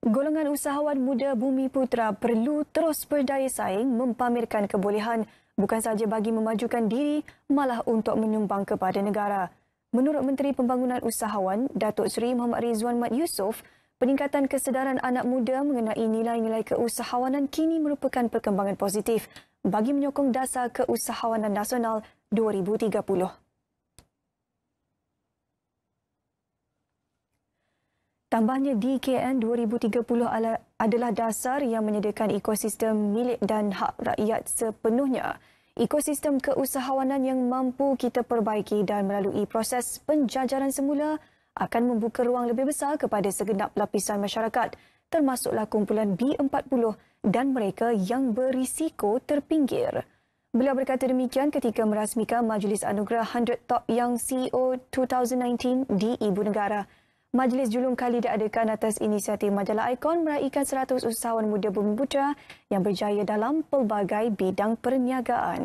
Golongan usahawan muda Bumi Putra perlu terus berdaya saing mempamerkan kebolehan bukan sahaja bagi memajukan diri malah untuk menyumbang kepada negara. Menurut Menteri Pembangunan Usahawan, Datuk Seri Muhammad Rizwan Mat Yusof, peningkatan kesedaran anak muda mengenai nilai-nilai keusahawanan kini merupakan perkembangan positif bagi menyokong dasar keusahawanan nasional 2030. Tambahnya DKN 2030 adalah dasar yang menyediakan ekosistem milik dan hak rakyat sepenuhnya. Ekosistem keusahawanan yang mampu kita perbaiki dan melalui proses penjajaran semula akan membuka ruang lebih besar kepada segenap lapisan masyarakat termasuklah kumpulan B40 dan mereka yang berisiko terpinggir. Beliau berkata demikian ketika merasmikan Majlis Anugerah 100 Top Young CEO 2019 di Ibu Negara Majlis Julung Kali diadakan atas inisiatif majalah Icon meraihkan 100 usahawan muda bumi putra yang berjaya dalam pelbagai bidang perniagaan.